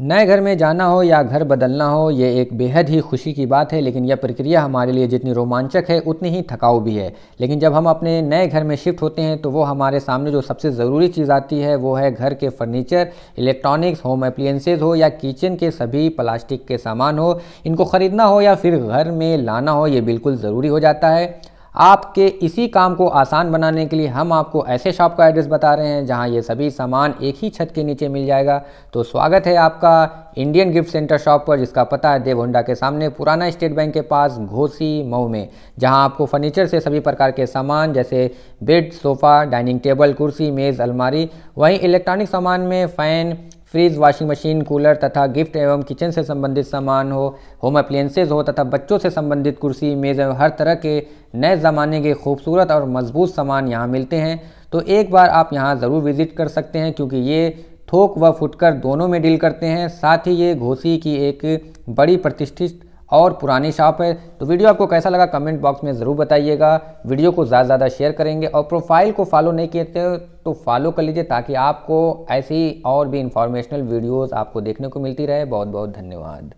नए घर में जाना हो या घर बदलना हो ये एक बेहद ही खुशी की बात है लेकिन यह प्रक्रिया हमारे लिए जितनी रोमांचक है उतनी ही थकाऊ भी है लेकिन जब हम अपने नए घर में शिफ्ट होते हैं तो वो हमारे सामने जो सबसे ज़रूरी चीज़ आती है वो है घर के फर्नीचर इलेक्ट्रॉनिक्स होम अप्लियंसेज हो या किचन के सभी प्लास्टिक के सामान हो इनको ख़रीदना हो या फिर घर में लाना हो ये बिल्कुल ज़रूरी हो जाता है आपके इसी काम को आसान बनाने के लिए हम आपको ऐसे शॉप का एड्रेस बता रहे हैं जहां ये सभी सामान एक ही छत के नीचे मिल जाएगा तो स्वागत है आपका इंडियन गिफ्ट सेंटर शॉप पर जिसका पता है देवहुंडा के सामने पुराना स्टेट बैंक के पास घोसी मऊ में जहां आपको फर्नीचर से सभी प्रकार के सामान जैसे बेड सोफ़ा डाइनिंग टेबल कुर्सी मेज़ अलमारी वहीं इलेक्ट्रॉनिक सामान में fan fridge washing machine cooler तथा गिफ्ट एवं किचन से संबंधित सामान हो होम अप्लियंसेज हो तथा बच्चों से संबंधित कुर्सी मेज़ एवं हर तरह के नए ज़माने के खूबसूरत और मजबूत सामान यहाँ मिलते हैं तो एक बार आप यहाँ ज़रूर विज़िट कर सकते हैं क्योंकि ये थोक व फुटकर दोनों में डील करते हैं साथ ही ये घोसी की एक बड़ी प्रतिष्ठित और पुरानी शॉप है तो वीडियो आपको कैसा लगा कमेंट बॉक्स में ज़रूर बताइएगा वीडियो को ज़्यादा से ज़्यादा शेयर करेंगे और प्रोफाइल को फॉलो नहीं किए थे तो फॉलो कर लीजिए ताकि आपको ऐसी और भी इंफॉर्मेशनल वीडियोज़ आपको देखने को मिलती रहे बहुत बहुत धन्यवाद